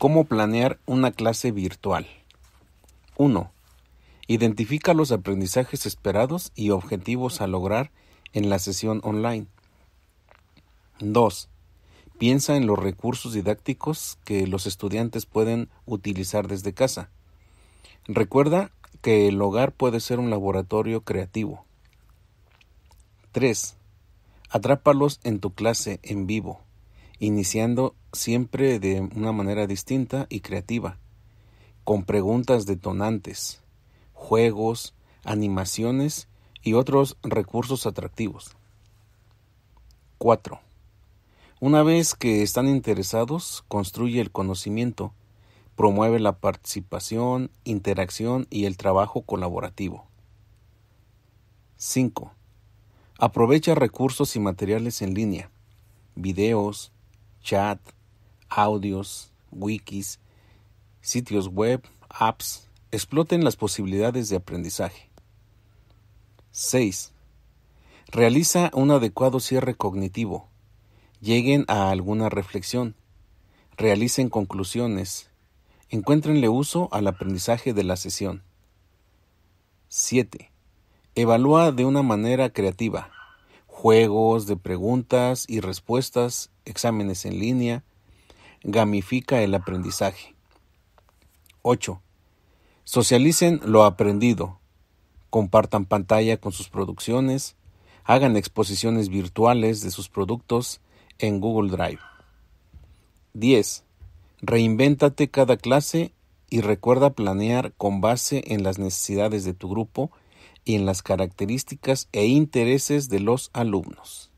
¿Cómo planear una clase virtual? 1. Identifica los aprendizajes esperados y objetivos a lograr en la sesión online. 2. Piensa en los recursos didácticos que los estudiantes pueden utilizar desde casa. Recuerda que el hogar puede ser un laboratorio creativo. 3. Atrápalos en tu clase en vivo iniciando siempre de una manera distinta y creativa, con preguntas detonantes, juegos, animaciones y otros recursos atractivos. 4. Una vez que están interesados, construye el conocimiento, promueve la participación, interacción y el trabajo colaborativo. 5. Aprovecha recursos y materiales en línea, videos, chat, audios, wikis, sitios web, apps, exploten las posibilidades de aprendizaje. 6. Realiza un adecuado cierre cognitivo. Lleguen a alguna reflexión. Realicen conclusiones. Encuéntrenle uso al aprendizaje de la sesión. 7. Evalúa de una manera creativa juegos de preguntas y respuestas, exámenes en línea, gamifica el aprendizaje. 8. Socialicen lo aprendido, compartan pantalla con sus producciones, hagan exposiciones virtuales de sus productos en Google Drive. 10. Reinvéntate cada clase y recuerda planear con base en las necesidades de tu grupo y en las características e intereses de los alumnos.